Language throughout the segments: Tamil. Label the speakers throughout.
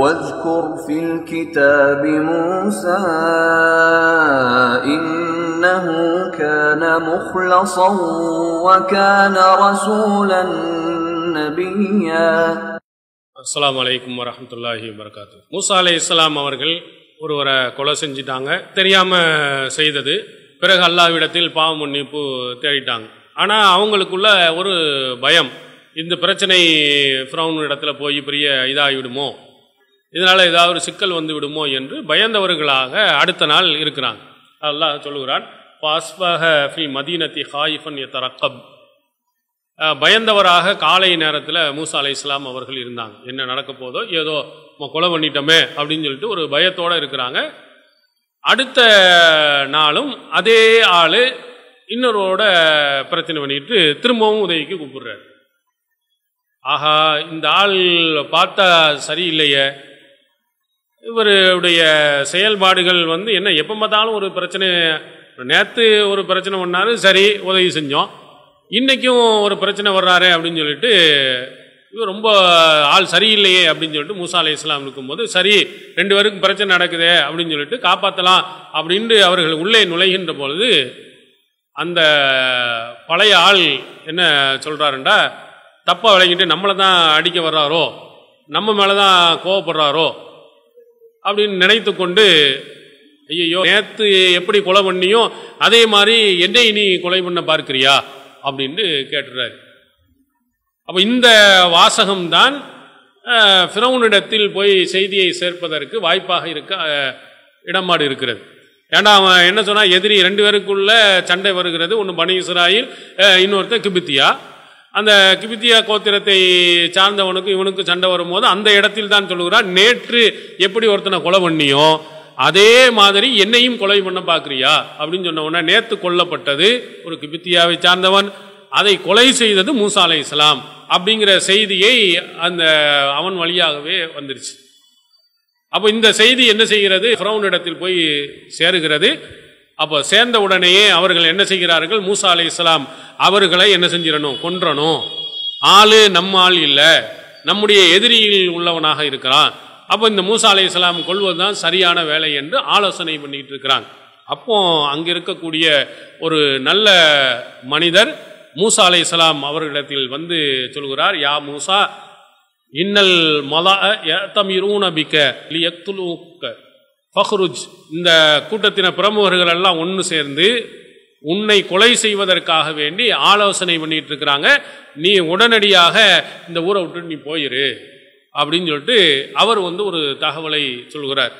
Speaker 1: واذكر في الكتاب موسى إنه كان مخلصا وكان رسولا نبيا அஸ்லாம் வலைக்கம் வரமத்துல்லாஹி வரகாத்து மூசா அலை இஸ்லாம் அவர்கள் ஒருவரை கொலை செஞ்சிட்டாங்க தெரியாம செய்தது பிறகு அல்லாவிடத்தில் பாவ முன்னிப்பு தேடிட்டாங்க ஆனா அவங்களுக்குள்ள ஒரு பயம் இந்த பிரச்சனை ஃப்ரௌன் இடத்துல போய் பெரிய இதாகிவிடுமோ இதனால் ஏதாவது ஒரு சிக்கல் வந்து விடுமோ என்று பயந்தவர்களாக அடுத்த நாள் இருக்கிறாங்க அதெல்லாம் சொல்லுகிறான் பாஸ்பஹ ஃபி மதீனத்தி ஹாயிஃபன் ரக்கப் பயந்தவராக காலை நேரத்தில் மூசா அலை இஸ்லாம் அவர்கள் இருந்தாங்க என்ன நடக்க போதோ ஏதோ நம்ம கொலை பண்ணிட்டோமே அப்படின்னு சொல்லிட்டு ஒரு பயத்தோடு இருக்கிறாங்க அடுத்த நாளும் அதே ஆள் இன்னொருவோட பிரச்சனை பண்ணிட்டு திரும்பவும் உதவிக்கு கூப்பிடுறாரு ஆஹா இந்த ஆள் பார்த்தா சரியில்லையே இவருடைய செயல்பாடுகள் வந்து என்ன எப்போ பார்த்தாலும் ஒரு பிரச்சனை நேற்று ஒரு பிரச்சனை பண்ணாரு சரி உதவி செஞ்சோம் இன்றைக்கும் ஒரு பிரச்சனை வர்றாரு அப்படின்னு சொல்லிட்டு இவர் ரொம்ப ஆள் சரியில்லையே அப்படின்னு சொல்லிட்டு மூசா அலி இஸ்லாம் இருக்கும்போது சரி ரெண்டு பேருக்கும் பிரச்சனை நடக்குதே அப்படின்னு சொல்லிட்டு காப்பாற்றலாம் அப்படின்ட்டு அவர்கள் உள்ளே நுழைகின்ற பொழுது அந்த பழைய ஆள் என்ன சொல்கிறாருண்டா தப்பாக விளங்கிட்டு நம்மளை தான் அடிக்க வர்றாரோ நம்ம மேலே தான் கோவப்படுறாரோ அப்படின்னு நினைத்து கொண்டு ஐயோ நேத்து எப்படி கொலை பண்ணியோ அதே மாதிரி என்னை நீ கொலை பண்ண பார்க்கிறியா அப்படின்னு கேட்டுறாரு அப்போ இந்த வாசகம்தான் பிரவுனிடத்தில் போய் செய்தியை சேர்ப்பதற்கு வாய்ப்பாக இருக்க இடமாடு இருக்கிறது ஏன்னா அவன் என்ன சொன்னால் எதிரி ரெண்டு பேருக்குள்ள சண்டை வருகிறது ஒன்று பனி இஸ்ராயில் இன்னொருத்தர் கிபித்தியா அந்த கிபித்தியா கோத்திரத்தை சார்ந்தவனுக்கு இவனுக்கு சண்டை வரும்போது அந்த இடத்தில் தான் சொல்லுகிறான் நேற்று எப்படி ஒருத்தனை கொலை பண்ணியோ அதே மாதிரி என்னையும் கொலை பண்ண பார்க்குறியா அப்படின்னு சொன்ன நேற்று கொல்லப்பட்டது ஒரு கிபித்தியாவை சார்ந்தவன் அதை கொலை செய்தது மூசா அலை இஸ்லாம் அப்படிங்கிற செய்தியை அந்த அவன் வழியாகவே வந்துருச்சு அப்போ இந்த செய்தி என்ன செய்கிறது ஃப்ரௌன் இடத்தில் போய் சேருகிறது அப்போ சேர்ந்த உடனேயே அவர்கள் என்ன செய்கிறார்கள் மூசா அலி இஸ்லாம் அவர்களை என்ன செஞ்சிடணும் கொன்றணும் ஆளு நம்ம ஆள் இல்லை நம்முடைய எதிரியில் உள்ளவனாக இருக்கிறான் அப்போ இந்த மூசா அலி இஸ்லாம் கொள்வது தான் சரியான வேலை என்று ஆலோசனை பண்ணிட்டு இருக்கிறாங்க அப்போ அங்கே இருக்கக்கூடிய ஒரு நல்ல மனிதர் மூசா அலி இஸ்லாம் அவர்களிடத்தில் வந்து சொல்கிறார் யா மூசா இன்னல் மலா தமீரூன பிக்க ஃபஹ்ருஜ் இந்த கூட்டத்தின பிரமுகர்கள் எல்லாம் ஒன்று சேர்ந்து உன்னை கொலை செய்வதற்காக வேண்டி ஆலோசனை பண்ணிட்டு இருக்கிறாங்க நீ உடனடியாக இந்த ஊரை விட்டு நீ போயிரு அப்படின்னு சொல்லிட்டு அவர் வந்து ஒரு தகவலை சொல்கிறார்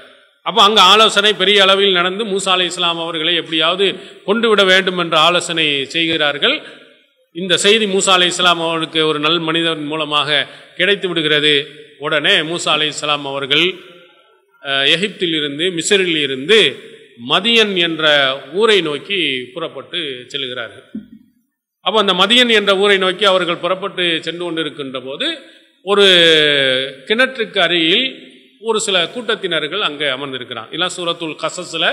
Speaker 1: அப்போ அங்கே ஆலோசனை பெரிய அளவில் நடந்து மூசா அலி இஸ்லாம் அவர்களை எப்படியாவது கொண்டு விட வேண்டும் என்ற ஆலோசனை செய்கிறார்கள் இந்த செய்தி மூசா அலி இஸ்லாம் அவருக்கு ஒரு நல் மனிதன் மூலமாக கிடைத்து விடுகிறது உடனே மூசா அலி இஸ்லாம் அவர்கள் எகிப்திலிருந்து மிசரிலிருந்து மதியன் என்ற ஊரை நோக்கி புறப்பட்டு செல்கிறார்கள் அப்போ அந்த மதியன் என்ற ஊரை நோக்கி அவர்கள் புறப்பட்டு சென்று கொண்டிருக்கின்ற போது ஒரு கிணற்றுக்கு அருகில் ஒரு சில கூட்டத்தினர்கள் அங்கே அமர்ந்திருக்கிறான் இல்லை சூரத்துல் கசஸில்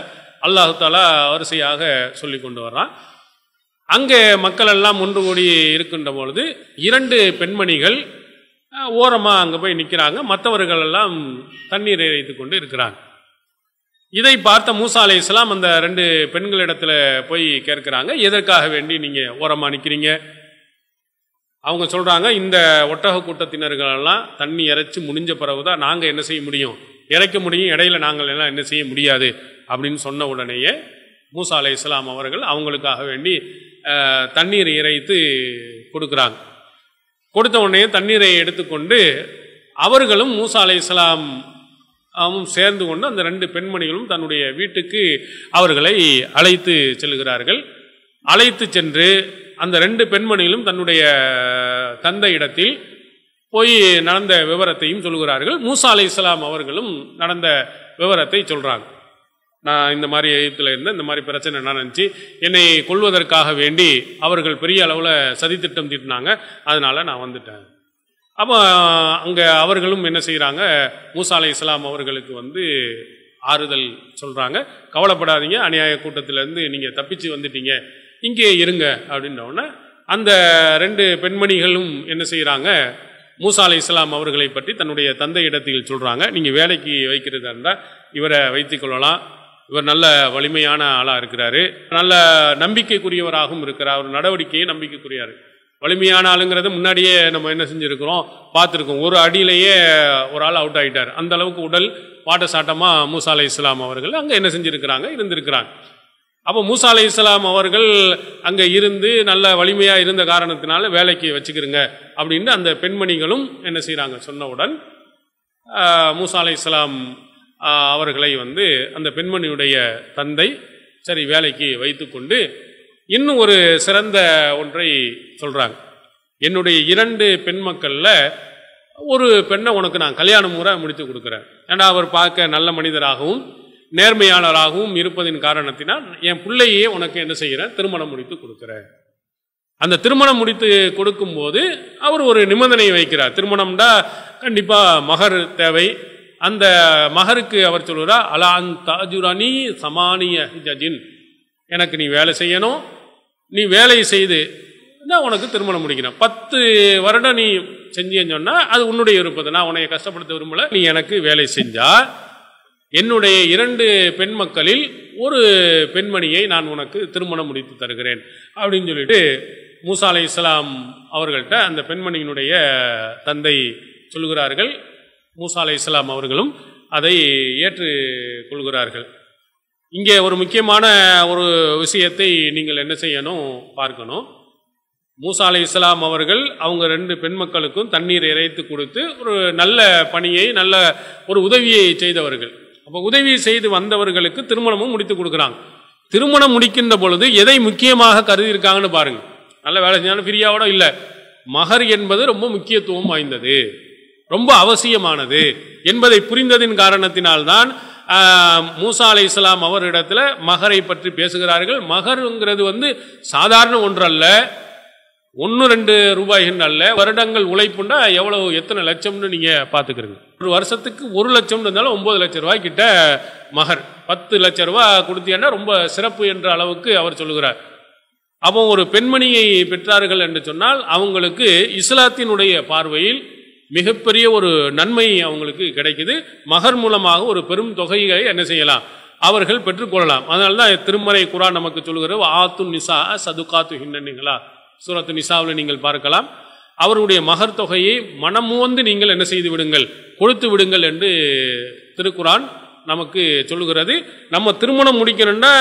Speaker 1: அல்லாஹு தாலா வரிசையாக சொல்லி கொண்டு வர்றான் அங்கே மக்கள் எல்லாம் ஒன்று கூடி இருக்கின்ற பொழுது இரண்டு பெண்மணிகள் ஓரமாக அங்கே போய் நிற்கிறாங்க மற்றவர்களெல்லாம் தண்ணீர் இறைத்து கொண்டு இருக்கிறாங்க இதை பார்த்த மூசா அலை இஸ்லாம் அந்த ரெண்டு பெண்களிடத்தில் போய் கேட்குறாங்க எதற்காக வேண்டி நீங்கள் ஓரமாக நிற்கிறீங்க அவங்க சொல்கிறாங்க இந்த ஒட்டக கூட்டத்தினர்களெல்லாம் தண்ணி இறைச்சி முடிஞ்ச பிறகு தான் நாங்கள் என்ன செய்ய முடியும் இறைக்க முடியும் இடையில நாங்கள் எல்லாம் என்ன செய்ய முடியாது அப்படின்னு சொன்ன உடனேயே மூசா அலை இஸ்லாம் அவர்கள் அவங்களுக்காக வேண்டி தண்ணீர் இறைத்து கொடுக்குறாங்க கொடுத்த உடனே தண்ணீரை எடுத்துக்கொண்டு அவர்களும் மூசா அலை இஸ்லாம் சேர்ந்து கொண்டு அந்த ரெண்டு பெண்மணிகளும் தன்னுடைய வீட்டுக்கு அவர்களை அழைத்து செல்கிறார்கள் அழைத்து சென்று அந்த ரெண்டு பெண்மணிகளும் தன்னுடைய தந்தை இடத்தில் போய் நடந்த விவரத்தையும் சொல்கிறார்கள் மூசா அலை இஸ்லாம் அவர்களும் நடந்த விவரத்தை சொல்கிறாங்க நான் இந்த மாதிரி எகிப்தில் இருந்தேன் இந்த மாதிரி பிரச்சனை என்ன நினச்சி என்னை கொள்வதற்காக வேண்டி அவர்கள் பெரிய அளவில் சதித்திட்டம் தீட்டினாங்க அதனால் நான் வந்துட்டேன் அப்போ அங்கே அவர்களும் என்ன செய்கிறாங்க மூசா இஸ்லாம் அவர்களுக்கு வந்து ஆறுதல் சொல்கிறாங்க கவலைப்படாதீங்க அநியாய கூட்டத்திலேருந்து நீங்கள் தப்பிச்சு வந்துட்டீங்க இங்கே இருங்க அப்படின்னோடனே அந்த ரெண்டு பெண்மணிகளும் என்ன செய்கிறாங்க மூசா இஸ்லாம் அவர்களை பற்றி தன்னுடைய தந்தை இடத்தில் சொல்கிறாங்க நீங்கள் வேலைக்கு வைக்கிறதா இருந்தால் இவரை வைத்து கொள்ளலாம் இவர் நல்ல வலிமையான ஆளாக இருக்கிறாரு நல்ல நம்பிக்கைக்குரியவராகவும் இருக்கிறார் அவர் நடவடிக்கையை நம்பிக்கைக்குரியார் வலிமையான ஆளுங்கிறது முன்னாடியே நம்ம என்ன செஞ்சுருக்கிறோம் பார்த்துருக்கோம் ஒரு அடியிலேயே ஒரு ஆள் அவுட் ஆகிட்டார் அந்த அளவுக்கு உடல் பாட்டசாட்டமாக மூசா அலை இஸ்லாம் அவர்கள் அங்கே என்ன செஞ்சுருக்கிறாங்க இருந்திருக்கிறாங்க அப்போ மூசா அலை இஸ்லாம் அவர்கள் அங்கே இருந்து நல்ல வலிமையாக இருந்த காரணத்தினால வேலைக்கு வச்சுக்கிறங்க அப்படின்னு அந்த பெண்மணிகளும் என்ன செய்கிறாங்க சொன்னவுடன் மூசா அலை இஸ்லாம் அவர்களை வந்து அந்த பெண்மணியுடைய தந்தை சரி வேலைக்கு வைத்துக்கொண்டு இன்னும் ஒரு சிறந்த ஒன்றை சொல்கிறாங்க என்னுடைய இரண்டு பெண் மக்களில் ஒரு பெண்ணை உனக்கு நான் கல்யாணம் முறை முடித்து கொடுக்குறேன் ஏன்னா அவர் பார்க்க நல்ல மனிதராகவும் நேர்மையாளராகவும் இருப்பதின் காரணத்தினால் என் பிள்ளையே உனக்கு என்ன செய்கிறேன் திருமணம் முடித்து கொடுக்குறேன் அந்த திருமணம் முடித்து கொடுக்கும்போது அவர் ஒரு நிபந்தனை வைக்கிறார் திருமணம்டா கண்டிப்பாக மகர் தேவை அந்த மகருக்கு அவர் சொல்லுறா அலான் தாஜுரணி சமானிய ஜஜின் எனக்கு நீ வேலை செய்யணும் நீ வேலையை செய்து நான் உனக்கு திருமணம் முடிக்கணும் பத்து வருடம் நீ செஞ்சேன்னு சொன்னால் அது உன்னுடைய விருப்பத்தை நான் உனைய கஷ்டப்படுத்த விரும்பல நீ எனக்கு வேலை செஞ்சா என்னுடைய இரண்டு பெண் மக்களில் ஒரு பெண்மணியை நான் உனக்கு திருமணம் முடித்து தருகிறேன் அப்படின்னு சொல்லிட்டு மூசா அலை இஸ்லாம் அவர்கள்ட்ட அந்த பெண்மணியினுடைய தந்தை சொல்கிறார்கள் மூசா அலி இஸ்லாம் அவர்களும் அதை ஏற்றுக்கொள்கிறார்கள் இங்கே ஒரு முக்கியமான ஒரு விஷயத்தை நீங்கள் என்ன செய்யணும் பார்க்கணும் மூசா அலி இஸ்லாம் அவர்கள் அவங்க ரெண்டு பெண் மக்களுக்கும் தண்ணீர் இறைத்து கொடுத்து ஒரு நல்ல பணியை நல்ல ஒரு உதவியை செய்தவர்கள் அப்போ உதவி செய்து வந்தவர்களுக்கு திருமணமும் முடித்து கொடுக்குறாங்க திருமணம் முடிக்கின்ற பொழுது எதை முக்கியமாக கருதி இருக்காங்கன்னு பாருங்கள் நல்ல வேலை செஞ்சாலும் ஃப்ரீயாவோட இல்லை மகர் என்பது ரொம்ப முக்கியத்துவம் வாய்ந்தது ரொம்ப அவசியமானது என்பதை புரிந்ததின் காரணத்தினால்தான் மூசா அலை இஸ்லாம் அவரிடத்தில் மகரை பற்றி பேசுகிறார்கள் மகருங்கிறது வந்து சாதாரண ஒன்றல்ல ஒன்று ரெண்டு ரூபாய்கள் அல்ல வருடங்கள் உழைப்புண்டா எவ்வளவு எத்தனை லட்சம்னு நீங்கள் பார்த்துக்கிறீங்க ஒரு வருஷத்துக்கு ஒரு லட்சம் இருந்தாலும் ஒம்பது லட்ச ரூபாய் கிட்ட மகர் பத்து லட்ச ரூபா கொடுத்தீங்கன்னா ரொம்ப சிறப்பு என்ற அளவுக்கு அவர் சொல்லுகிறார் அப்போ ஒரு பெண்மணியை பெற்றார்கள் என்று சொன்னால் அவங்களுக்கு இஸ்லாத்தினுடைய பார்வையில் மிகப்பெரிய ஒரு நன்மை அவங்களுக்கு கிடைக்குது மகர் மூலமாக ஒரு பெரும் தொகைகளை என்ன செய்யலாம் அவர்கள் பெற்றுக்கொள்ளலாம் அதனால தான் திருமறை குரா நமக்கு சொல்கிற ஆத்து நிசா சதுகாத்து ஹின்னன்னுங்களா சூரத்து நிசாவில் நீங்கள் பார்க்கலாம் அவருடைய மகர் தொகையை மனம் மனமுவந்து நீங்கள் என்ன செய்து விடுங்கள் கொடுத்து விடுங்கள் என்று திருக்குரான் நமக்கு சொல்லுகிறது நம்ம திருமணம் முடிக்கணும்னா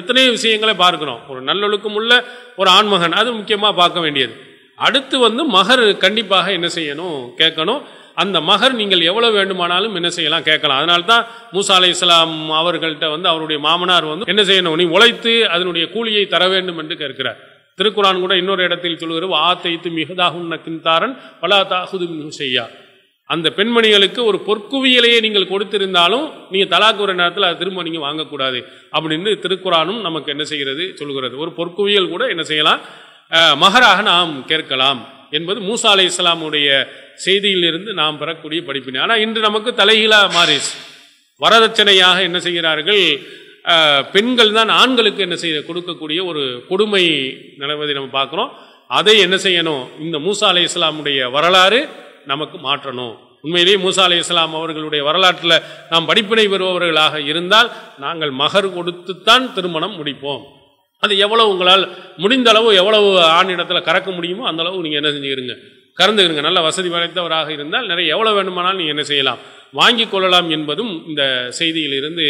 Speaker 1: எத்தனையோ விஷயங்களை பார்க்கணும் ஒரு நல்லொழுக்கம் உள்ள ஒரு ஆண்மகன் அது முக்கியமாக பார்க்க வேண்டியது அடுத்து வந்து மகர் கண்டிப்பாக என்ன செய்யணும் கேட்கணும் அந்த மகர் நீங்கள் எவ்வளோ வேண்டுமானாலும் என்ன செய்யலாம் கேட்கலாம் அதனால்தான் தான் மூசா அலி இஸ்லாம் அவர்கள்ட்ட வந்து அவருடைய மாமனார் வந்து என்ன செய்யணும் நீ உழைத்து அதனுடைய கூலியை தர வேண்டும் என்று கேட்கிறார் திருக்குறான் கூட இன்னொரு இடத்தில் சொல்லுகிற ஆத்தைத்து மிகுதாகுன்ன கிந்தாரன் பலா தாகுது செய்யா அந்த பெண்மணிகளுக்கு ஒரு பொற்குவியலையே நீங்கள் கொடுத்திருந்தாலும் நீங்கள் தலாக்கு ஒரு நேரத்தில் அதை திரும்ப நீங்கள் வாங்கக்கூடாது அப்படின்னு திருக்குறானும் நமக்கு என்ன செய்கிறது சொல்கிறது ஒரு பொற்குவியல் கூட என்ன செய்யலாம் மகராக நாம் கேட்கலாம் என்பது மூசா அலை இஸ்லாமுடைய செய்தியிலிருந்து நாம் பெறக்கூடிய படிப்பினை ஆனால் இன்று நமக்கு தலைகீழா மாறிச்சு வரதட்சணையாக என்ன செய்கிறார்கள் பெண்கள் தான் ஆண்களுக்கு என்ன செய்ய கொடுக்கக்கூடிய ஒரு கொடுமை நிலவதை நம்ம பார்க்குறோம் அதை என்ன செய்யணும் இந்த மூசா அலை இஸ்லாமுடைய வரலாறு நமக்கு மாற்றணும் உண்மையிலேயே மூசா அலி இஸ்லாம் அவர்களுடைய வரலாற்றில் நாம் படிப்பினை பெறுபவர்களாக இருந்தால் நாங்கள் மகர் கொடுத்துத்தான் திருமணம் முடிப்போம் அது எவ்வளோ உங்களால் முடிந்த அளவு எவ்வளவு இடத்துல கறக்க முடியுமோ அந்த அளவு நீங்கள் என்ன செஞ்சுக்கிறீங்க கறந்துக்கிறங்க நல்ல வசதி படைத்தவராக இருந்தால் நிறைய எவ்வளோ வேணுமானாலும் நீங்கள் என்ன செய்யலாம் வாங்கி கொள்ளலாம் என்பதும் இந்த செய்தியிலிருந்து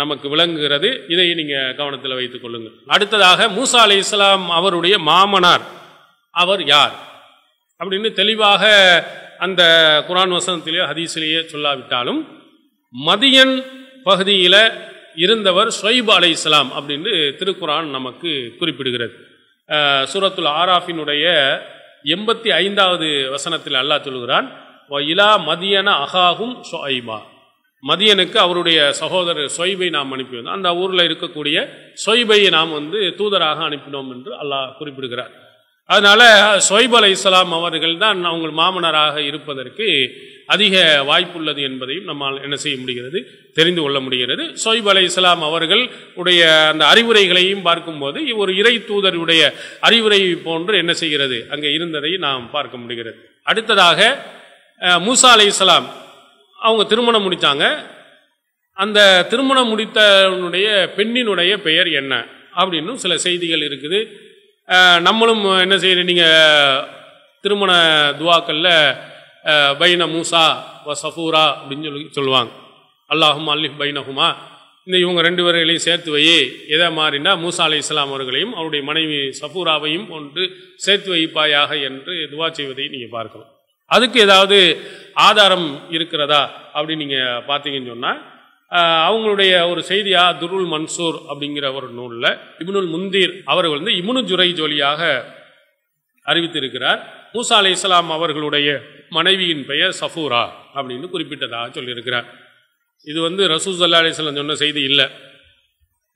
Speaker 1: நமக்கு விளங்குகிறது இதை நீங்கள் கவனத்தில் வைத்துக் கொள்ளுங்கள் அடுத்ததாக மூசா அலி இஸ்லாம் அவருடைய மாமனார் அவர் யார் அப்படின்னு தெளிவாக அந்த குரான் வசனத்திலேயோ ஹதீஸ்லேயே சொல்லாவிட்டாலும் மதியன் பகுதியில் இருந்தவர் சொய்பு அலை இஸ்லாம் அப்படின்னு திருக்குறான் நமக்கு குறிப்பிடுகிறது சூரத்துல் ஆராஃபினுடைய எண்பத்தி ஐந்தாவது வசனத்தில் அல்லாஹ் சொல்கிறான் இலா மதியன அகாகும் சொய்பா மதியனுக்கு அவருடைய சகோதரர் சொய்பை நாம் அனுப்பி அந்த ஊரில் இருக்கக்கூடிய சொய்பையை நாம் வந்து தூதராக அனுப்பினோம் என்று அல்லாஹ் குறிப்பிடுகிறார் அதனால் சொய்ப் அலை இஸ்லாம் அவர்கள் தான் அவங்க மாமனராக இருப்பதற்கு அதிக வாய்ப்புள்ளது என்பதையும் நம்மால் என்ன செய்ய முடிகிறது தெரிந்து கொள்ள முடிகிறது சொய்ப் அலை இஸ்லாம் அவர்கள் உடைய அந்த அறிவுரைகளையும் பார்க்கும்போது ஒரு இறை தூதருடைய அறிவுரை போன்று என்ன செய்கிறது அங்கே இருந்ததை நாம் பார்க்க முடிகிறது அடுத்ததாக மூசா அலை இஸ்லாம் அவங்க திருமணம் முடித்தாங்க அந்த திருமணம் முடித்தனுடைய பெண்ணினுடைய பெயர் என்ன அப்படின்னு சில செய்திகள் இருக்குது நம்மளும் என்ன செய்யணும் நீங்கள் திருமண துவாக்களில் பைன மூசா வ சஃபூரா அப்படின்னு சொல்லி சொல்லுவாங்க அல்லாஹும் அல்லிஃப் பைனஹுமா இந்த இவங்க ரெண்டு பேர்களையும் சேர்த்து வை எதை மாறினா மூசா அலி இஸ்லாம் அவர்களையும் அவருடைய மனைவி சஃபூராவையும் ஒன்று சேர்த்து வைப்பாயாக என்று துவா செய்வதை நீங்கள் பார்க்கலாம் அதுக்கு ஏதாவது ஆதாரம் இருக்கிறதா அப்படின்னு நீங்கள் பார்த்தீங்கன்னு சொன்னால் அவங்களுடைய ஒரு செய்தியா துருல் மன்சூர் அப்படிங்கிற ஒரு நூலில் இபுனுல் முந்தீர் அவர்கள் வந்து இமுனு ஜுரை ஜோலியாக அறிவித்திருக்கிறார் மூசா அலி இஸ்லாம் அவர்களுடைய மனைவியின் பெயர் சஃபூரா அப்படின்னு குறிப்பிட்டதாக சொல்லியிருக்கிறார் இது வந்து ரசூசல்லா அலிஸ்லாம் சொன்ன செய்தி இல்லை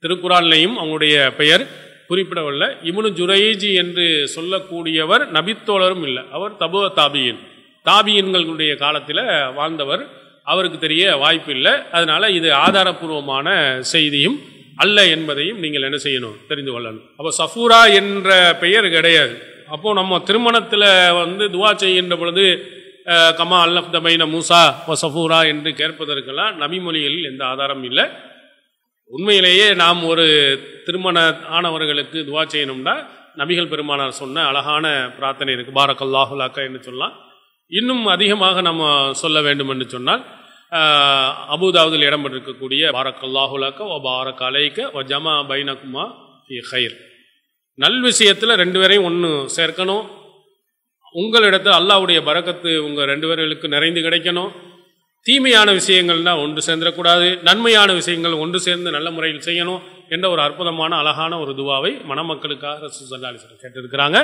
Speaker 1: திருக்குறான்லையும் அவங்களுடைய பெயர் குறிப்பிடவில்லை இமுனு ஜுரைஜி என்று சொல்லக்கூடியவர் நபித்தோழரும் இல்லை அவர் தபு தாபியின் தாபியன்களுடைய காலத்தில் வாழ்ந்தவர் அவருக்கு தெரிய வாய்ப்பு இல்லை அதனால் இது ஆதாரபூர்வமான செய்தியும் அல்ல என்பதையும் நீங்கள் என்ன செய்யணும் தெரிந்து கொள்ளணும் அப்போ சஃபூரா என்ற பெயர் கிடையாது அப்போது நம்ம திருமணத்தில் வந்து துவா செய்கின்ற பொழுது கமா அல்லப் தபைன மூசா சஃபூரா என்று கேட்பதற்கெல்லாம் மொழிகளில் எந்த ஆதாரம் இல்லை உண்மையிலேயே நாம் ஒரு திருமண ஆனவர்களுக்கு துவா செய்யணும்னா நபிகள் பெருமானார் சொன்ன அழகான பிரார்த்தனை இருக்குது அல்லாஹுலாக்கா என்று சொல்லலாம் இன்னும் அதிகமாக நம்ம சொல்ல வேண்டும் என்று சொன்னால் அபுதாவுதில் இடம் பெற்றிருக்கக்கூடிய பாரக்கல்லாஹுலாக்க ஓ பாரக் அலைக்க ஓ ஜமா பைனகுமா ஹைர் நல் விஷயத்தில் ரெண்டு பேரையும் ஒன்று சேர்க்கணும் உங்களிடத்தில் அல்லாவுடைய பறக்கத்து உங்கள் ரெண்டு பேர்களுக்கு நிறைந்து கிடைக்கணும் தீமையான விஷயங்கள்னா ஒன்று சேர்ந்துடக்கூடாது நன்மையான விஷயங்கள் ஒன்று சேர்ந்து நல்ல முறையில் செய்யணும் என்ற ஒரு அற்புதமான அழகான ஒரு துவாவை மணமக்களுக்காக அலிஸ்லாம் கேட்டிருக்கிறாங்க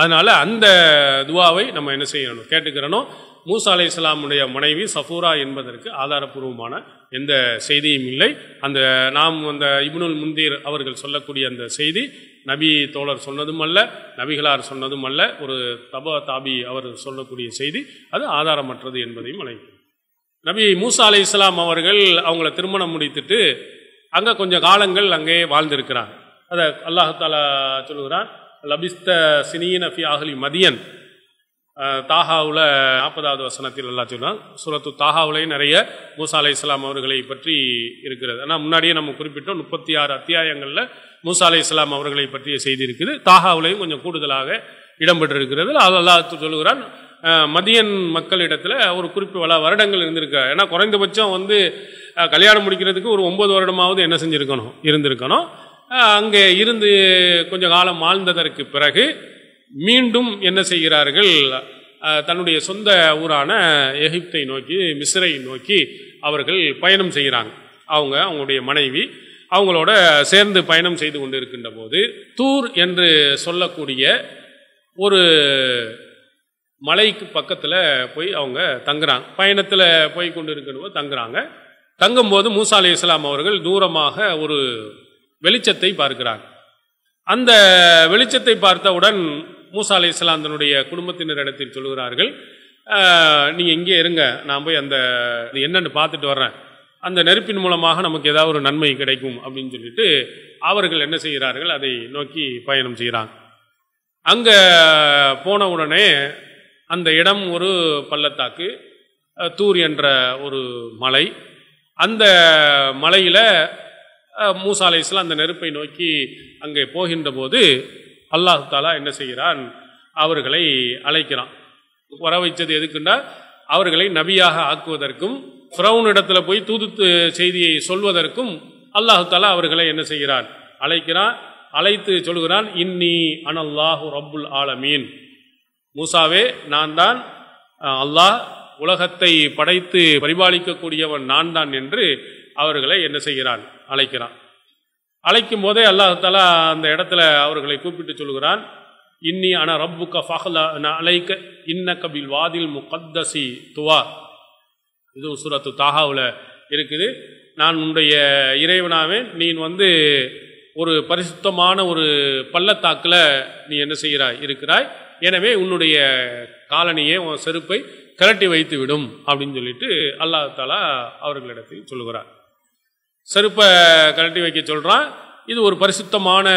Speaker 1: அதனால் அந்த துவாவை நம்ம என்ன செய்யணும் கேட்டுக்கிறனும் மூசா அலி இஸ்லாமுடைய மனைவி சஃபூரா என்பதற்கு ஆதாரப்பூர்வமான எந்த செய்தியும் இல்லை அந்த நாம் அந்த இப்னுல் முந்தீர் அவர்கள் சொல்லக்கூடிய அந்த செய்தி நபி தோழர் சொன்னதும் அல்ல நபிகளார் சொன்னதும் அல்ல ஒரு தப தாபி அவர் சொல்லக்கூடிய செய்தி அது ஆதாரமற்றது என்பதையும் அழைக்கும் நபி மூசா அலி இஸ்லாம் அவர்கள் அவங்கள திருமணம் முடித்துட்டு அங்கே கொஞ்சம் காலங்கள் அங்கே வாழ்ந்திருக்கிறாங்க அதை அல்லாஹாலா சொல்லுகிறான் லபிஸ்த சினியின் அஃபி ஆகலி மதியன் தாஹாவில் நாற்பதாவது வசனத்தில் எல்லாம் சொல்லுவாங்க சுரத்து தாஹாவிலையும் நிறைய மூசா அலி இஸ்லாம் அவர்களை பற்றி இருக்கிறது ஆனால் முன்னாடியே நம்ம குறிப்பிட்டோம் முப்பத்தி ஆறு அத்தியாயங்களில் மூசா அலி இஸ்லாம் அவர்களை பற்றிய செய்தி இருக்குது தாஹாவிலையும் கொஞ்சம் கூடுதலாக இடம்பெற்றிருக்கிறது அது அல்லாஹ் சொல்லுகிறான் மதியன் மக்களிடத்தில் ஒரு குறிப்பு பல வருடங்கள் இருந்திருக்கா ஏன்னா குறைந்தபட்சம் வந்து கல்யாணம் முடிக்கிறதுக்கு ஒரு ஒம்பது வருடமாவது என்ன செஞ்சுருக்கணும் இருந்திருக்கணும் அங்கே இருந்து கொஞ்சம் காலம் வாழ்ந்ததற்கு பிறகு மீண்டும் என்ன செய்கிறார்கள் தன்னுடைய சொந்த ஊரான எகிப்தை நோக்கி மிஸ்ரை நோக்கி அவர்கள் பயணம் செய்கிறாங்க அவங்க அவங்களுடைய மனைவி அவங்களோட சேர்ந்து பயணம் செய்து கொண்டு போது தூர் என்று சொல்லக்கூடிய ஒரு மலைக்கு பக்கத்தில் போய் அவங்க தங்குறாங்க பயணத்தில் போய் கொண்டு இருக்கிறவங்க தங்குறாங்க தங்கும்போது மூசா அலி இஸ்லாம் அவர்கள் தூரமாக ஒரு வெளிச்சத்தை பார்க்கிறாங்க அந்த வெளிச்சத்தை பார்த்தவுடன் மூசா அலி இஸ்லாம் தன்னுடைய குடும்பத்தினரிடத்தில் சொல்கிறார்கள் நீங்கள் இங்கே இருங்க நான் போய் அந்த என்னென்னு பார்த்துட்டு வர்றேன் அந்த நெருப்பின் மூலமாக நமக்கு ஏதாவது ஒரு நன்மை கிடைக்கும் அப்படின்னு சொல்லிட்டு அவர்கள் என்ன செய்கிறார்கள் அதை நோக்கி பயணம் செய்கிறாங்க அங்கே போன உடனே அந்த இடம் ஒரு பள்ளத்தாக்கு தூர் என்ற ஒரு மலை அந்த மலையில் மூசா அந்த நெருப்பை நோக்கி அங்கே போகின்ற போது அல்லாஹு தாலா என்ன செய்கிறான் அவர்களை அழைக்கிறான் வர வைச்சது எதுக்குன்னா அவர்களை நபியாக ஆக்குவதற்கும் ஃப்ரௌன் இடத்துல போய் தூது செய்தியை சொல்வதற்கும் அல்லாஹு தாலா அவர்களை என்ன செய்கிறான் அழைக்கிறான் அழைத்து சொல்கிறான் இன்னி அனல்லாஹு ரப்புல் ஆலமீன் மூசாவே நான் தான் அல்லாஹ் உலகத்தை படைத்து பரிபாலிக்கக்கூடியவன் நான் தான் என்று அவர்களை என்ன செய்கிறான் அழைக்கிறான் அழைக்கும் போதே அல்லாஹால அந்த இடத்துல அவர்களை கூப்பிட்டு சொல்கிறான் இன்னி அன ரப்பு ஃபஹ்லா அலைக்க இன்ன கபில் வாதில் முகத்தசி துவா இது சுரத்து தாகாவில் இருக்குது நான் உன்னுடைய இறைவனாவே நீ வந்து ஒரு பரிசுத்தமான ஒரு பள்ளத்தாக்கில் நீ என்ன செய்கிறாய் இருக்கிறாய் எனவே உன்னுடைய காலனியை உன் செருப்பை கரட்டி வைத்து விடும் அப்படின்னு சொல்லிட்டு அல்லாஹு தாலா அவர்களிடத்தில் சொல்லுகிறார் செருப்பை கரட்டி வைக்க சொல்கிறான் இது ஒரு பரிசுத்தமான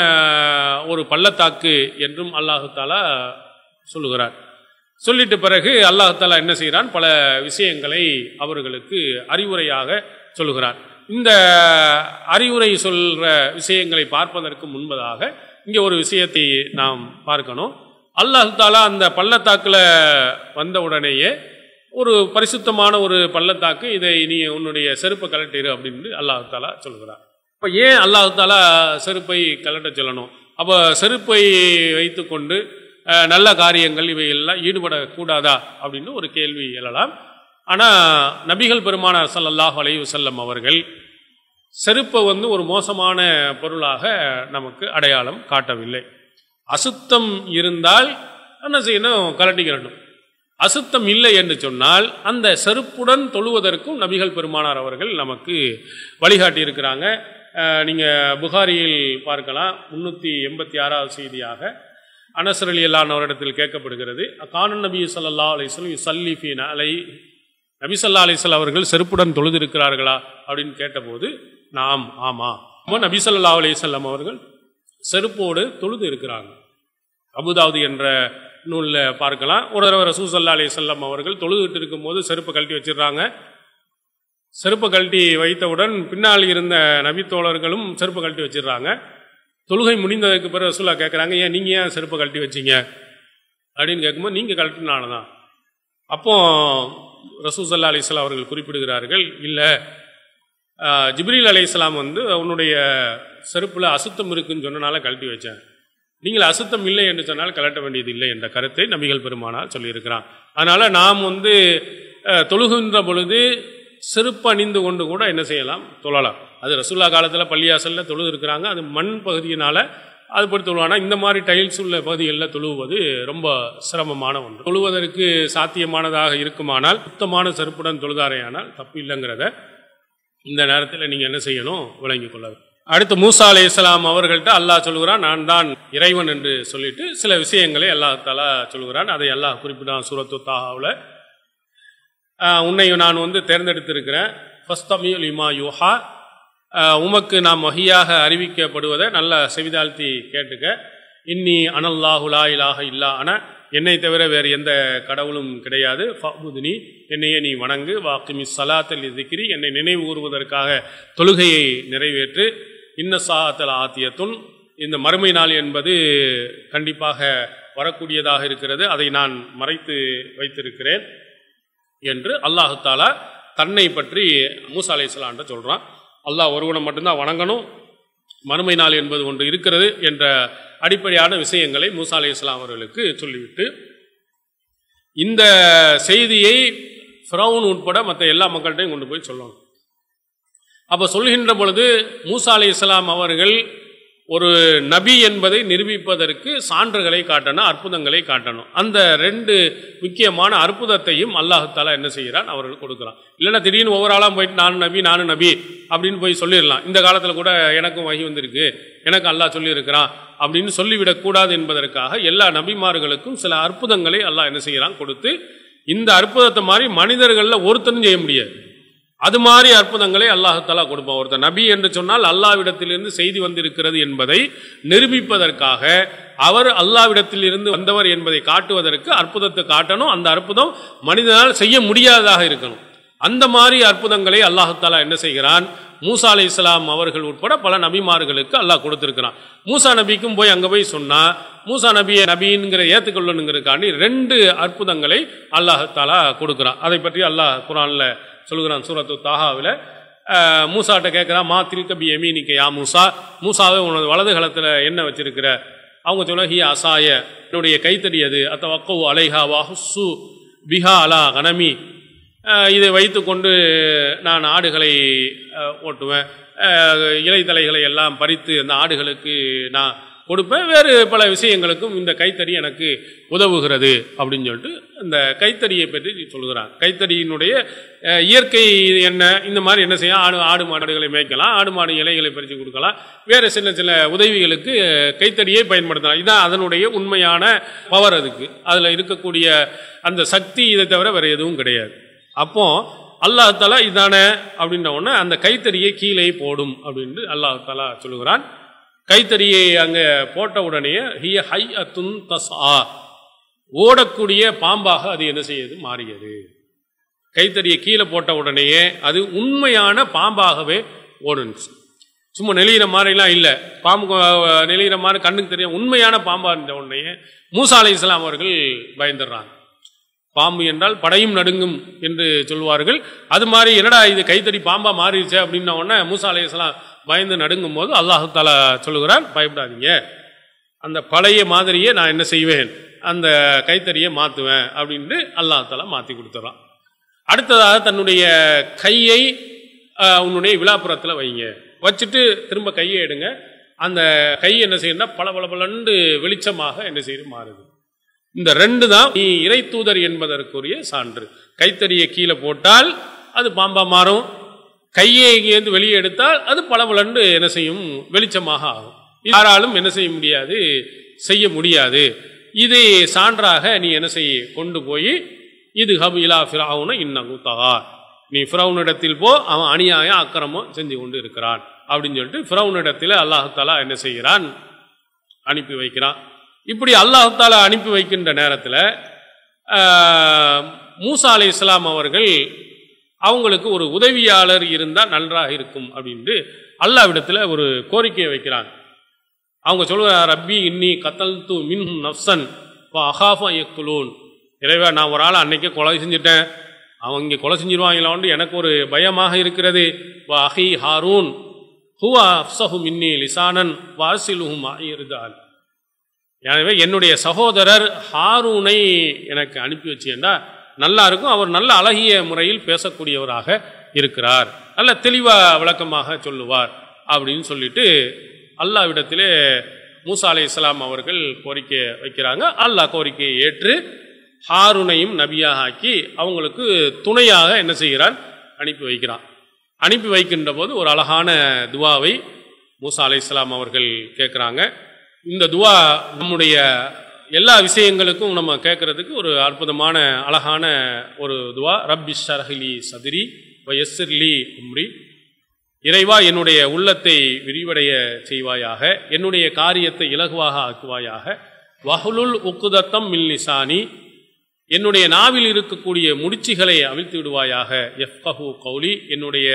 Speaker 1: ஒரு பள்ளத்தாக்கு என்றும் அல்லாஹு தாலா சொல்லுகிறார் சொல்லிட்டு பிறகு அல்லாஹு தாலா என்ன செய்கிறான் பல விஷயங்களை அவர்களுக்கு அறிவுரையாக சொல்லுகிறார் இந்த அறிவுரை சொல்கிற விஷயங்களை பார்ப்பதற்கு முன்பதாக இங்கே ஒரு விஷயத்தை நாம் பார்க்கணும் அல்லாஹு தாலா அந்த பள்ளத்தாக்கில் வந்த உடனேயே ஒரு பரிசுத்தமான ஒரு பள்ளத்தாக்கு இதை நீ உன்னுடைய செருப்பை கலட்டிடு அப்படின்னு அல்லாஹு தாலா சொல்கிறார் இப்போ ஏன் அல்லாஹு தாலா செருப்பை கலட்ட சொல்லணும் அப்போ செருப்பை வைத்து கொண்டு நல்ல காரியங்கள் இவை எல்லாம் ஈடுபடக்கூடாதா அப்படின்னு ஒரு கேள்வி எழலாம் ஆனால் நபிகள் பெருமானார் சல்லாஹ் அலையுசல்லம் அவர்கள் செருப்பை வந்து ஒரு மோசமான பொருளாக நமக்கு அடையாளம் காட்டவில்லை அசுத்தம் இருந்தால் என்ன செய்யணும் கலட்டிக்கிறணும் அசுத்தம் இல்லை என்று சொன்னால் அந்த செருப்புடன் தொழுவதற்கும் நபிகள் பெருமானார் அவர்கள் நமக்கு வழிகாட்டி இருக்கிறாங்க நீங்கள் புகாரியில் பார்க்கலாம் முன்னூற்றி எண்பத்தி ஆறாவது செய்தியாக அனசரலி அல்லானவரிடத்தில் கேட்கப்படுகிறது காணன் நபி சல்லா அலிஸ்லம் சல்லிஃபின் அலை நபி சல்லா அலிஸ்லாம் அவர்கள் செருப்புடன் தொழுதிருக்கிறார்களா அப்படின்னு கேட்டபோது நாம் ஆமாம் நபி சல்லா அலிசல்லாம் அவர்கள் செருப்போடு தொழுது இருக்கிறாங்க அபுதாவுது என்ற நூலில் பார்க்கலாம் ஒரு தடவை ரசூசல்லா அலி செல்லம் அவர்கள் தொழுதுகிட்டு இருக்கும்போது செருப்பை கழட்டி வச்சிடறாங்க செருப்பை கழட்டி வைத்தவுடன் பின்னால் இருந்த நபித்தோழர்களும் செருப்பை கழட்டி வச்சிடுறாங்க தொழுகை முடிந்ததுக்கு பிறகு ரசூலா கேட்குறாங்க ஏன் நீங்கள் ஏன் செருப்பை கழட்டி வச்சிங்க அப்படின்னு கேட்கும்போது நீங்கள் கழட்டினால தான் அப்போ ரசூசல்லா அலிஸ்லா அவர்கள் குறிப்பிடுகிறார்கள் இல்லை ஜிப்ரீல் அலி இஸ்லாம் வந்து உன்னுடைய செருப்பில் அசுத்தம் இருக்குன்னு சொன்னனால கழட்டி வச்சேன் நீங்கள் அசுத்தம் இல்லை என்று சொன்னால் கலட்ட வேண்டியது இல்லை என்ற கருத்தை நபிகள் பெருமானால் சொல்லியிருக்கிறான் அதனால் நாம் வந்து தொழுகின்ற பொழுது செருப்பு அணிந்து கொண்டு கூட என்ன செய்யலாம் தொழலாம் அது ரசுல்லா காலத்தில் பள்ளியாசலில் தொழுது இருக்கிறாங்க அது மண் பகுதியினால் அது பற்றி தொழுவானா இந்த மாதிரி டைல்ஸ் உள்ள பகுதிகளில் தொழுவது ரொம்ப சிரமமான ஒன்று தொழுவதற்கு சாத்தியமானதாக இருக்குமானால் சுத்தமான செருப்புடன் தொழுதாரையானால் தப்பு இல்லைங்கிறத இந்த நேரத்தில் நீங்கள் என்ன செய்யணும் விளங்கி கொள்ள அடுத்து மூசா அலி இஸ்லாம் அவர்கள்ட்ட அல்லாஹ் சொல்கிறான் நான் தான் இறைவன் என்று சொல்லிட்டு சில விஷயங்களை அல்லா தலா சொல்கிறான் அதை அல்லாஹ் குறிப்பிட்டான் சூரத்து தாஹாவில் உன்னை நான் வந்து தேர்ந்தெடுத்திருக்கிறேன் ஃபஸ்தமியுல் இமா யூஹா உமக்கு நாம் மகியாக அறிவிக்கப்படுவதை நல்ல செவிதாழ்த்தி கேட்டுக்க இன்னி அனல்லாஹுலாயிலாக இலாக இல்லா ஆனால் என்னை தவிர வேறு எந்த கடவுளும் கிடையாது ஃபாபுதினி என்னையே நீ வணங்கு வாக்குமி சலாத்தல் இதுக்கிரி என்னை நினைவு கூறுவதற்காக தொழுகையை நிறைவேற்று இன்ன சாத்தல் ஆத்தியத்துன் இந்த மறுமை நாள் என்பது கண்டிப்பாக வரக்கூடியதாக இருக்கிறது அதை நான் மறைத்து வைத்திருக்கிறேன் என்று அல்லாஹாலா தன்னை பற்றி மூசா அலை சொல்கிறான் அல்லாஹ் ஒருவனை மட்டும்தான் வணங்கணும் மறுமை நாள் என்பது ஒன்று இருக்கிறது என்ற அடிப்படையான விஷயங்களை மூசா அலி இஸ்லாம் அவர்களுக்கு சொல்லிவிட்டு இந்த செய்தியை ஃப்ரௌன் உட்பட மற்ற எல்லா மக்கள்கிட்டையும் கொண்டு போய் சொல்லணும் அப்போ சொல்கின்ற பொழுது மூசா அலி இஸ்லாம் அவர்கள் ஒரு நபி என்பதை நிரூபிப்பதற்கு சான்றுகளை காட்டணும் அற்புதங்களை காட்டணும் அந்த ரெண்டு முக்கியமான அற்புதத்தையும் அல்லாஹாலா என்ன செய்கிறான் அவர்கள் கொடுக்குறான் இல்லைன்னா திடீர்னு ஒவ்வொரு ஆளாக போயிட்டு நானும் நபி நானும் நபி அப்படின்னு போய் சொல்லிடலாம் இந்த காலத்தில் கூட எனக்கும் வகி வந்திருக்கு எனக்கு அல்லாஹ் சொல்லியிருக்கிறான் அப்படின்னு சொல்லிவிடக்கூடாது என்பதற்காக எல்லா நபிமார்களுக்கும் சில அற்புதங்களை அல்லாஹ் என்ன செய்கிறான் கொடுத்து இந்த அற்புதத்தை மாதிரி மனிதர்களில் ஒருத்தனும் செய்ய முடியாது அது மாதிரி அற்புதங்களை அல்லாஹத்தாலா கொடுப்பான் ஒருத்தர் நபி என்று சொன்னால் அல்லாவிடத்திலிருந்து செய்தி வந்திருக்கிறது என்பதை நிரூபிப்பதற்காக அவர் அல்லாவிடத்திலிருந்து வந்தவர் என்பதை காட்டுவதற்கு அற்புதத்தை காட்டணும் அந்த அற்புதம் மனிதனால் செய்ய முடியாததாக இருக்கணும் அந்த மாதிரி அற்புதங்களை அல்லாஹத்தாலா என்ன செய்கிறான் மூசா அலி இஸ்லாம் அவர்கள் உட்பட பல நபிமார்களுக்கு அல்லாஹ் கொடுத்திருக்கிறான் மூசா நபிக்கும் போய் அங்கே போய் சொன்னால் மூசா நபியை நபிங்கிற ஏற்றுக்கொள்ளணுங்கிறதுக்காண்டி ரெண்டு அற்புதங்களை அல்லாஹாலா கொடுக்குறான் அதை பற்றி அல்லாஹ் குரானில் சொல்லுகிறான் சூரத்து தாகாவில் மூசாட்ட கேட்குறான் மா திருக்கபி எமீனிக்க யா மூசா மூசாவே உனது வலது கலத்தில் என்ன வச்சிருக்கிற அவங்க சொல்ல ஹி அசாய என்னுடைய கைத்தடி அது அத்த வக்கவு அலைஹா வாஹுசு பிஹா அலா கனமி இதை வைத்து கொண்டு நான் ஆடுகளை ஓட்டுவேன் இலைத்தலைகளை எல்லாம் பறித்து அந்த ஆடுகளுக்கு நான் கொடுப்பேன் வேறு பல விஷயங்களுக்கும் இந்த கைத்தறி எனக்கு உதவுகிறது அப்படின்னு சொல்லிட்டு அந்த கைத்தறியை பற்றி சொல்கிறாங்க கைத்தறியினுடைய இயற்கை என்ன இந்த மாதிரி என்ன செய்யலாம் ஆடு ஆடு மாடுகளை மேய்க்கலாம் ஆடு மாடு இலைகளை பறித்து கொடுக்கலாம் வேறு சின்ன சில உதவிகளுக்கு கைத்தறியை பயன்படுத்தலாம் இதுதான் அதனுடைய உண்மையான பவர் அதுக்கு அதில் இருக்கக்கூடிய அந்த சக்தி இதை தவிர வேறு எதுவும் கிடையாது அப்போது அல்லாஹாலா இதானே அப்படின்ற உடனே அந்த கைத்தறியை கீழே போடும் அப்படின்ட்டு அல்லாஹாலா சொல்லுகிறான் கைத்தறியை அங்கே போட்ட உடனே ஹிய ஹை அத்துன் தஸ் ஆ ஓடக்கூடிய பாம்பாக அது என்ன செய்யுது மாறியது கைத்தறியை கீழே போட்ட உடனேயே அது உண்மையான பாம்பாகவே ஓடுனுச்சு சும்மா நெளிகிற மாதிரிலாம் இல்லை பாம்பு நெளிகிற மாதிரி கண்ணுக்கு தெரியும் உண்மையான பாம்பாக இருந்த உடனே மூசாலை இஸ்லாம் அவர்கள் பயந்துடுறாங்க பாம்பு என்றால் படையும் நடுங்கும் என்று சொல்வார்கள் அது மாதிரி என்னடா இது கைத்தடி பாம்பா மாறிடுச்சு அப்படின்ன உடனே மூசா அலையலாம் பயந்து நடுங்கும் போது அல்லாஹு தாலா சொல்லுகிறார் பயப்படாதீங்க அந்த பழைய மாதிரியே நான் என்ன செய்வேன் அந்த கைத்தறியை மாற்றுவேன் அப்படின்ட்டு அல்லா மாற்றி கொடுத்துறான் அடுத்ததாக தன்னுடைய கையை உன்னுடைய விழாப்புறத்தில் வைங்க வச்சுட்டு திரும்ப கையை எடுங்க அந்த கை என்ன செய்யணும்னா பல பல பலண்டு வெளிச்சமாக என்ன செய்யணும் மாறுது இந்த ரெண்டு தான் நீ இறை தூதர் என்பதற்குரிய சான்று கைத்தறியை கீழே போட்டால் அது பாம்பா மாறும் கையை இங்கேருந்து வெளியே எடுத்தால் அது பளபளன்று என்ன செய்யும் வெளிச்சமாக ஆகும் யாராலும் என்ன செய்ய முடியாது செய்ய முடியாது இது சான்றாக நீ என்ன செய்ய கொண்டு போய் இது ஹப் இலா ஃபிராவுன இன்னகுத்தகா நீ ஃபிரௌனிடத்தில் போ அவன் அநியாயம் அக்கிரமம் செஞ்சு கொண்டு இருக்கிறான் அப்படின்னு சொல்லிட்டு ஃபிரௌனிடத்தில் அல்லாஹாலா என்ன செய்கிறான் அனுப்பி வைக்கிறான் இப்படி அல்லாஹால அனுப்பி வைக்கின்ற நேரத்தில் மூசா அலி இஸ்லாம் அவர்கள் அவங்களுக்கு ஒரு உதவியாளர் இருந்தால் நன்றாக இருக்கும் அப்படின்ட்டு அல்லாவிடத்தில் ஒரு கோரிக்கையை வைக்கிறாங்க அவங்க சொல்கிறார் ரப்பி இன்னி கத்தல் தூ மின் நப்சன் இப்போ அஹாஃபா இறைவா நான் ஒரு ஆளை அன்னைக்கே கொலை செஞ்சுட்டேன் அவங்க இங்கே கொலை செஞ்சிருவாங்களான்னு எனக்கு ஒரு பயமாக இருக்கிறது வா அஹி ஹாரூன் ஹுவா அஃப்சஹு மின்னி லிசானன் வாசிலுஹும் ஆயிருதான் எனவே என்னுடைய சகோதரர் ஹாரூனை எனக்கு அனுப்பி வச்சிருந்தா நல்லா இருக்கும் அவர் நல்ல அழகிய முறையில் பேசக்கூடியவராக இருக்கிறார் நல்ல தெளிவாக விளக்கமாக சொல்லுவார் அப்படின்னு சொல்லிட்டு அல்லாவிடத்திலே மூசா அலை இஸ்லாம் அவர்கள் கோரிக்கை வைக்கிறாங்க அல்லாஹ் கோரிக்கையை ஏற்று ஹாரூனையும் நபியாக ஆக்கி அவங்களுக்கு துணையாக என்ன செய்கிறான் அனுப்பி வைக்கிறான் அனுப்பி வைக்கின்ற போது ஒரு அழகான துவாவை மூசா அலை இஸ்லாம் அவர்கள் கேட்குறாங்க இந்த துவா நம்முடைய எல்லா விஷயங்களுக்கும் நம்ம கேட்கறதுக்கு ஒரு அற்புதமான அழகான ஒரு துவா ரப் ஷரஹிலி சதிரி வயஸ்லி உம்ரி இறைவா என்னுடைய உள்ளத்தை விரிவடைய செய்வாயாக என்னுடைய காரியத்தை இலகுவாக ஆக்குவாயாக வஹுலுல் உக்குதத்தம் மில்லிசானி என்னுடைய நாவில் இருக்கக்கூடிய முடிச்சுகளை அவிழ்த்து விடுவாயாக எஃப் கௌலி என்னுடைய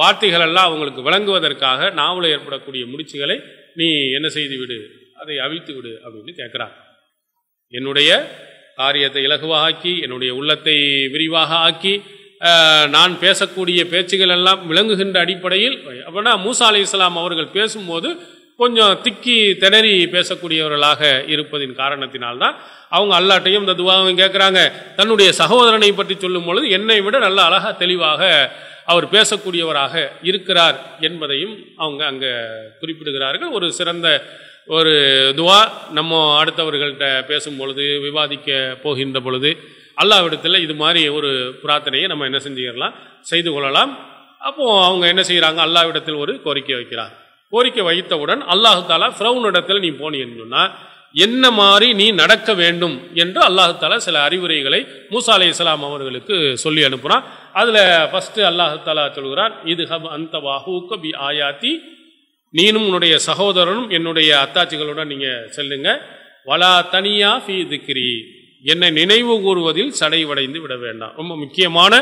Speaker 1: வார்த்தைகள் எல்லாம் அவங்களுக்கு விளங்குவதற்காக நாவல ஏற்படக்கூடிய முடிச்சுகளை நீ என்ன செய்து விடு அதை அவிழ்த்து விடு அப்படின்னு கேட்கிறார் என்னுடைய காரியத்தை இலகுவாக ஆக்கி என்னுடைய உள்ளத்தை விரிவாக ஆக்கி நான் பேசக்கூடிய பேச்சுகள் எல்லாம் விளங்குகின்ற அடிப்படையில் அப்படின்னா மூசா அலி இஸ்லாம் அவர்கள் பேசும்போது கொஞ்சம் திக்கி திணறி பேசக்கூடியவர்களாக இருப்பதின் காரணத்தினால்தான் அவங்க அல்லாட்டையும் இந்த துவாவும் கேட்குறாங்க தன்னுடைய சகோதரனை பற்றி சொல்லும் பொழுது என்னை விட நல்ல அழகாக தெளிவாக அவர் பேசக்கூடியவராக இருக்கிறார் என்பதையும் அவங்க அங்கே குறிப்பிடுகிறார்கள் ஒரு சிறந்த ஒரு இதுவாக நம்ம அடுத்தவர்கள்ட்ட பேசும் பொழுது விவாதிக்க போகின்ற பொழுது அல்லாவிடத்தில் இது மாதிரி ஒரு பிரார்த்தனையை நம்ம என்ன செஞ்சுக்கலாம் செய்து கொள்ளலாம் அப்போது அவங்க என்ன செய்கிறாங்க அல்லாவிடத்தில் ஒரு கோரிக்கை வைக்கிறார் கோரிக்கை வைத்தவுடன் அல்லாஹு தாலா ஃப்ரௌனிடத்தில் நீ போனீன்னு சொன்னால் என்ன மாதிரி நீ நடக்க வேண்டும் என்று அல்லாஹு தாலா சில அறிவுரைகளை மூசா அலி இஸ்லாம் அவர்களுக்கு சொல்லி அனுப்புகிறான் அதில் ஃபஸ்ட்டு அல்லாஹாலா சொல்கிறான் இது ஹப் அந்த வாஹூக்க பி ஆயாத்தி நீனும் உன்னுடைய சகோதரனும் என்னுடைய அத்தாச்சிகளுடன் நீங்கள் செல்லுங்க வலா தனியா ஃபி திக்ரி என்னை நினைவு கூறுவதில் சடைவடைந்து விட வேண்டாம் ரொம்ப முக்கியமான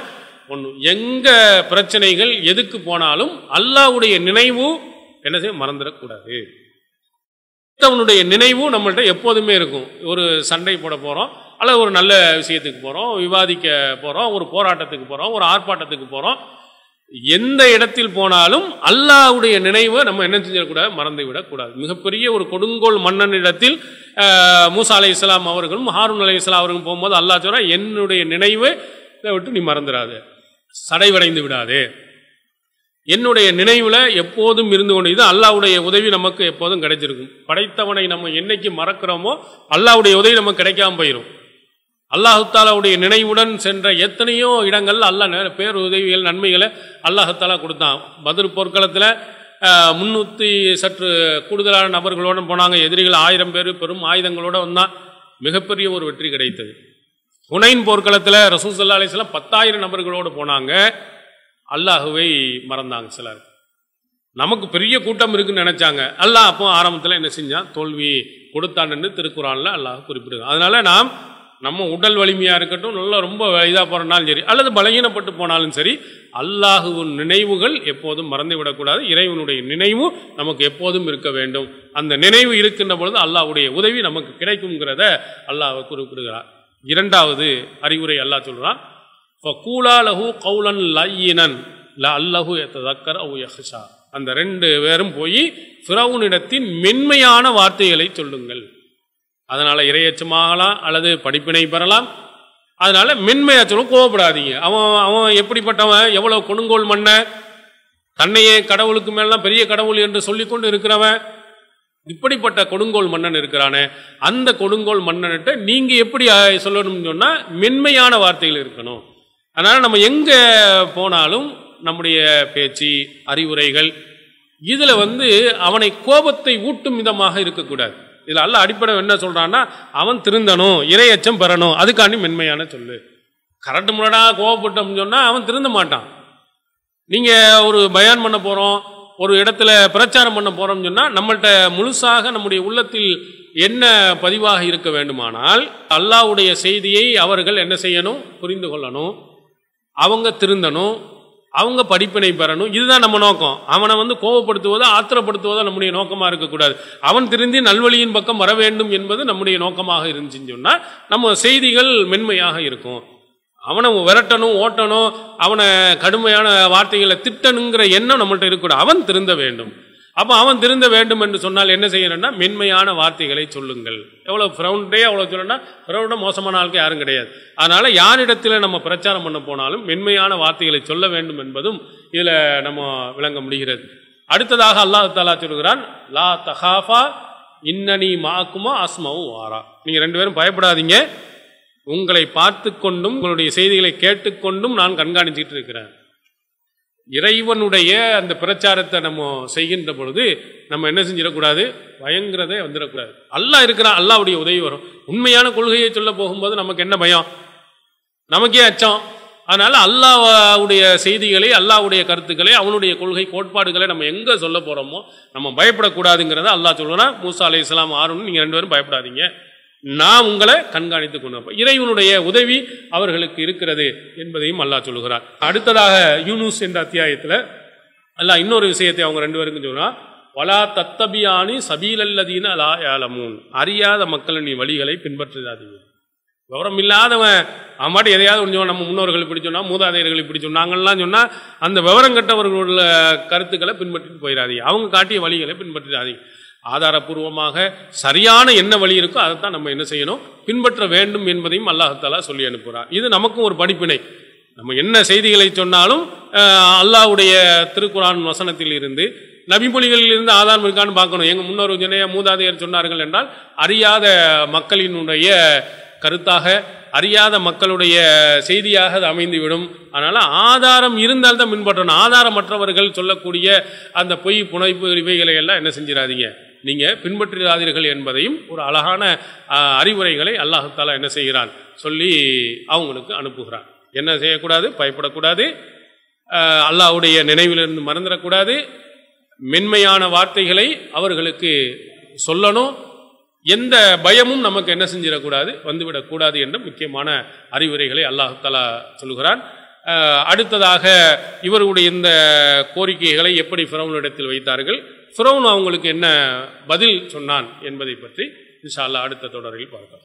Speaker 1: ஒன்று எங்கள் பிரச்சனைகள் எதுக்கு போனாலும் அல்லாவுடைய நினைவு என்ன செய்ய மறந்துடக்கூடாது மற்றவனுடைய நினைவும் நம்மள்கிட்ட எப்போதுமே இருக்கும் ஒரு சண்டை போட போகிறோம் அல்லது ஒரு நல்ல விஷயத்துக்கு போகிறோம் விவாதிக்க போகிறோம் ஒரு போராட்டத்துக்கு போகிறோம் ஒரு ஆர்ப்பாட்டத்துக்கு போகிறோம் எந்த இடத்தில் போனாலும் அல்லாவுடைய நினைவை நம்ம என்ன செஞ்சிடக்கூடாது மறந்து விடக்கூடாது மிகப்பெரிய ஒரு கொடுங்கோல் மன்னனிடத்தில் மூசா அலி இஸ்லாம் அவர்களும் ஹாரூன் அலி இஸ்லாம் அவர்களும் போகும்போது அல்லா சொல்கிறா என்னுடைய நினைவை விட்டு நீ மறந்துடாது சடைவடைந்து விடாது என்னுடைய நினைவில் எப்போதும் இருந்து கொண்டு அல்லாவுடைய உதவி நமக்கு எப்போதும் கிடைச்சிருக்கும் படைத்தவனை நம்ம என்னைக்கு மறக்கிறோமோ அல்லாவுடைய உதவி நமக்கு கிடைக்காம போயிடும் அல்லாஹாலாவுடைய நினைவுடன் சென்ற எத்தனையோ இடங்கள் அல்லாஹ் பேர் உதவிகள் நன்மைகளை அல்லாஹாலா கொடுத்தான் பதில் போர்க்களத்தில் முன்னூற்றி சற்று கூடுதலான நபர்களோடு போனாங்க எதிரிகள் ஆயிரம் பேர் பெரும் ஆயுதங்களோடு வந்தான் மிகப்பெரிய ஒரு வெற்றி கிடைத்தது ஹுனைன் போர்க்களத்தில் ரசூசல்லா அலிஸ்லாம் பத்தாயிரம் நபர்களோடு போனாங்க அல்லாஹுவை மறந்தாங்க சிலர் நமக்கு பெரிய கூட்டம் இருக்குன்னு நினச்சாங்க அல்லாஹ் அப்போ ஆரம்பத்தில் என்ன செஞ்சான் தோல்வி கொடுத்தான்னு திருக்குறானில் அல்லாஹ் குறிப்பிடுது அதனால் நாம் நம்ம உடல் வலிமையாக இருக்கட்டும் நல்லா ரொம்ப இதாக போகிறனாலும் சரி அல்லது பலகீனப்பட்டு போனாலும் சரி அல்லாஹுவின் நினைவுகள் எப்போதும் மறந்துவிடக்கூடாது இறைவனுடைய நினைவு நமக்கு எப்போதும் இருக்க வேண்டும் அந்த நினைவு இருக்கின்ற பொழுது அல்லாஹுடைய உதவி நமக்கு கிடைக்கும்ங்கிறத அல்லாஹ் குறிப்பிடுகிறார் இரண்டாவது அறிவுரை அல்லாஹ் சொல்கிறான் ஃபக்கூலா லஹு கவுலன் லையினன் ல அல்லஹு எத்தக்கர் அவு யஹ்ஷா அந்த ரெண்டு பேரும் போய் ஃபிரவுனிடத்தின் மென்மையான வார்த்தைகளை சொல்லுங்கள் அதனால் இரையச்சமாகலாம் அல்லது படிப்பினை பெறலாம் அதனால மென்மையாச்சலும் கோவப்படாதீங்க அவன் அவன் எப்படிப்பட்டவன் எவ்வளோ கொடுங்கோல் மண்ண தன்னையே கடவுளுக்கு மேலாம் பெரிய கடவுள் என்று சொல்லிக்கொண்டு இருக்கிறவன் இப்படிப்பட்ட கொடுங்கோல் மன்னன் இருக்கிறானே அந்த கொடுங்கோல் மன்னன்ட்டு நீங்கள் எப்படி சொல்லணும்னு சொன்னால் மென்மையான வார்த்தைகள் இருக்கணும் அதனால் நம்ம எங்கே போனாலும் நம்முடைய பேச்சு அறிவுரைகள் இதில் வந்து அவனை கோபத்தை ஊட்டும் விதமாக இருக்கக்கூடாது இதில் அல்ல அடிப்படை என்ன சொல்கிறான்னா அவன் திருந்தணும் இறையச்சம் பெறணும் அதுக்காண்டி மென்மையான சொல்லு கரண்ட் முன்னாடா கோவப்பட்டோம்னு சொன்னால் அவன் திருந்த மாட்டான் நீங்கள் ஒரு பயான் பண்ண போகிறோம் ஒரு இடத்துல பிரச்சாரம் பண்ண போகிறோம்னு சொன்னால் நம்மள்கிட்ட முழுசாக நம்முடைய உள்ளத்தில் என்ன பதிவாக இருக்க வேண்டுமானால் அல்லாவுடைய செய்தியை அவர்கள் என்ன செய்யணும் புரிந்து கொள்ளணும் அவங்க திருந்தணும் அவங்க படிப்பினை பெறணும் இதுதான் நம்ம நோக்கம் அவனை வந்து கோபப்படுத்துவதோ ஆத்திரப்படுத்துவதோ நம்முடைய நோக்கமாக இருக்கக்கூடாது அவன் திருந்தி நல்வழியின் பக்கம் வர வேண்டும் என்பது நம்முடைய நோக்கமாக இருந்துச்சுன்னு சொன்னால் நம்ம செய்திகள் மென்மையாக இருக்கும் அவனை விரட்டணும் ஓட்டணும் அவனை கடுமையான வார்த்தைகளை திட்டணுங்கிற எண்ணம் நம்மள்கிட்ட இருக்கக்கூடாது அவன் திருந்த வேண்டும் அப்போ அவன் திருந்த வேண்டும் என்று சொன்னால் என்ன செய்யணும்னா மென்மையான வார்த்தைகளை சொல்லுங்கள் எவ்வளோ ஃப்ரௌண்டே அவ்வளோ சொல்லணும்னா ஃப்ரௌண்டை மோசமான ஆளுக்கு யாரும் கிடையாது அதனால் யாரிடத்தில் நம்ம பிரச்சாரம் பண்ண போனாலும் மென்மையான வார்த்தைகளை சொல்ல வேண்டும் என்பதும் இதில் நம்ம விளங்க முடிகிறது அடுத்ததாக அல்லாஹ் தாலா சொல்கிறான் லா தஹாஃபா இன்னனி மாக்குமா அஸ்மாவும் வாரா நீங்கள் ரெண்டு பேரும் பயப்படாதீங்க உங்களை பார்த்து கொண்டும் உங்களுடைய செய்திகளை கேட்டுக்கொண்டும் நான் கண்காணிச்சுக்கிட்டு இருக்கிறேன் இறைவனுடைய அந்த பிரச்சாரத்தை நம்ம செய்கின்ற பொழுது நம்ம என்ன செஞ்சிடக்கூடாது பயங்கிறதே வந்துடக்கூடாது அல்லா இருக்கிறான் அல்லாவுடைய உதவி வரும் உண்மையான கொள்கையை சொல்ல போகும்போது நமக்கு என்ன பயம் நமக்கே அச்சம் அதனால் அல்லாவுடைய செய்திகளை அல்லாவுடைய கருத்துக்களை அவனுடைய கொள்கை கோட்பாடுகளை நம்ம எங்கே சொல்ல போகிறோமோ நம்ம பயப்படக்கூடாதுங்கிறத அல்லா சொல்லணும்னா மூசா அலி இஸ்லாம் ஆறுன்னு நீங்கள் ரெண்டு பேரும் பயப்படாதீங்க நான் உங்களை கண்காணித்துக் கொண்டு இறைவனுடைய உதவி அவர்களுக்கு இருக்கிறது என்பதையும் அல்லாஹ் சொல்லுகிறார் அடுத்ததாக யூனூஸ் என்ற அத்தியாயத்தில் அல்லாஹ் இன்னொரு விஷயத்தை அவங்க ரெண்டு பேருக்கும் சொல்கிறான் வலா தத்தபியானி சபீலல்லதீன அலா யாலமூன் அறியாத மக்களின் நீ வழிகளை பின்பற்றாதீங்க விவரம் இல்லாதவன் அவன் எதையாவது கொஞ்சம் நம்ம முன்னோர்கள் இப்படி சொன்னால் மூதாதையர்கள் இப்படி சொன்னாங்கலாம் சொன்னால் அந்த விவரம் கட்டவர்களுடைய கருத்துக்களை பின்பற்றிட்டு போயிடாதீங்க அவங்க காட்டிய வழிகளை பின்பற்றிடாதீங்க ஆதாரபூர்வமாக சரியான என்ன வழி இருக்கோ அதை தான் நம்ம என்ன செய்யணும் பின்பற்ற வேண்டும் என்பதையும் அல்லாஹாலா சொல்லி அனுப்புகிறார் இது நமக்கும் ஒரு படிப்பினை நம்ம என்ன செய்திகளை சொன்னாலும் அல்லாஹுடைய திருக்குறான் வசனத்தில் இருந்து நபிமொழிகளில் இருந்து ஆதாரம் இருக்கான்னு பார்க்கணும் எங்கள் முன்னோர் ஜனைய மூதாதையர் சொன்னார்கள் என்றால் அறியாத மக்களினுடைய கருத்தாக அறியாத மக்களுடைய செய்தியாக அது அமைந்துவிடும் அதனால் ஆதாரம் இருந்தால்தான் பின்பற்றணும் ஆதாரமற்றவர்கள் சொல்லக்கூடிய அந்த பொய் புனைப்பு இவைகளை எல்லாம் என்ன செஞ்சிடாதீங்க நீங்கள் பின்பற்றிடாதீர்கள் என்பதையும் ஒரு அழகான அறிவுரைகளை அல்லாஹத்தாலா என்ன செய்கிறான் சொல்லி அவங்களுக்கு அனுப்புகிறான் என்ன செய்யக்கூடாது பயப்படக்கூடாது அல்லாவுடைய நினைவிலிருந்து மறந்துடக்கூடாது மென்மையான வார்த்தைகளை அவர்களுக்கு சொல்லணும் எந்த பயமும் நமக்கு என்ன செஞ்சிடக்கூடாது வந்துவிடக்கூடாது என்ற முக்கியமான அறிவுரைகளை அல்லாஹாலா சொல்கிறான் அடுத்ததாக இவருடைய இந்த கோரிக்கைகளை எப்படி ஃபிரௌனிடத்தில் வைத்தார்கள் ஃபிரௌன் அவங்களுக்கு என்ன பதில் சொன்னான் என்பதை பற்றி இன்ஷால்லா அடுத்த தொடரில் பார்க்கலாம்